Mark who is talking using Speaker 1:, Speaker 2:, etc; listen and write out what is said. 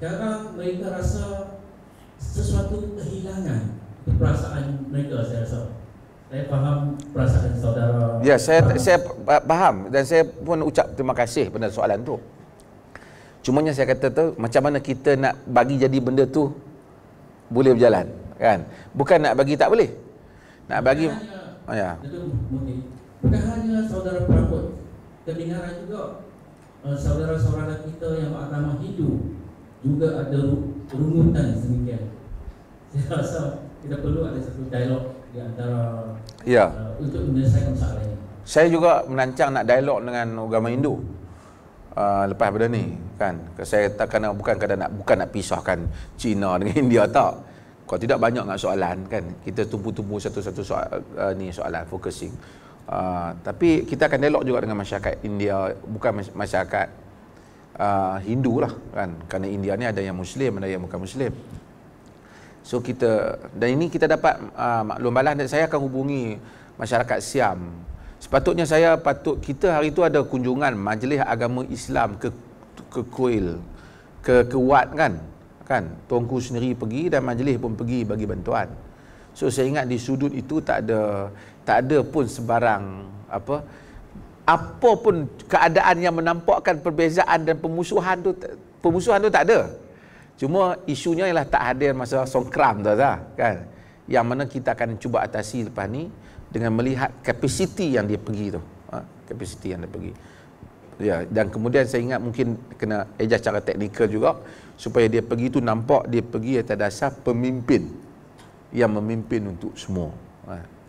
Speaker 1: Kadang-kadang mereka rasa sesuatu kehilangan perasaan mereka saya rasa. Saya faham perasaan saudara. Ya, saya faham. saya faham dan saya pun ucap terima kasih pada soalan tu. Cuma yang saya kata tu macam mana kita nak bagi jadi benda tu boleh berjalan, kan? Bukan nak bagi tak boleh. Nak bagi oh, ya. Bukan hanya saudara perakut, kedengaran juga eh, saudara-saudara kita yang beragama Hindu juga ada rumutan semikian. Saya rasa kita perlu ada satu dialog di antara ya. Uh, untuk menyelesaikan masalah ini. Saya juga menancang nak dialog dengan agama Hindu. Uh, lepas benda ni kan saya katakan bukan kadang nak bukan nak pisahkan Cina dengan India tak kalau tidak banyak nak soalan kan kita tumpu-tumpu satu-satu soal uh, ni soalan focusing uh, tapi kita akan dialog juga dengan masyarakat India bukan masyarakat uh, Hindu lah kan kerana India ni ada yang Muslim ada yang bukan Muslim so kita dan ini kita dapat uh, maklum balas dan saya akan hubungi masyarakat Siam sepatutnya saya patut kita hari tu ada kunjungan majlis agama Islam ke ke kuil ke kuat kan kan tuanku sendiri pergi dan majlis pun pergi bagi bantuan so saya ingat di sudut itu tak ada tak ada pun sebarang apa apa pun keadaan yang menampakkan perbezaan dan pemusuhan tu pemusuhan tu tak ada cuma isunya ialah tak hadir masa songkram tu dah kan yang mana kita akan cuba atasi lepas ni dengan melihat kapasiti yang dia pergi tu ha? kapasiti yang dia pergi ya dan kemudian saya ingat mungkin kena eja cara teknikal juga supaya dia pergi tu nampak dia pergi atas dasar pemimpin yang memimpin untuk semua ha?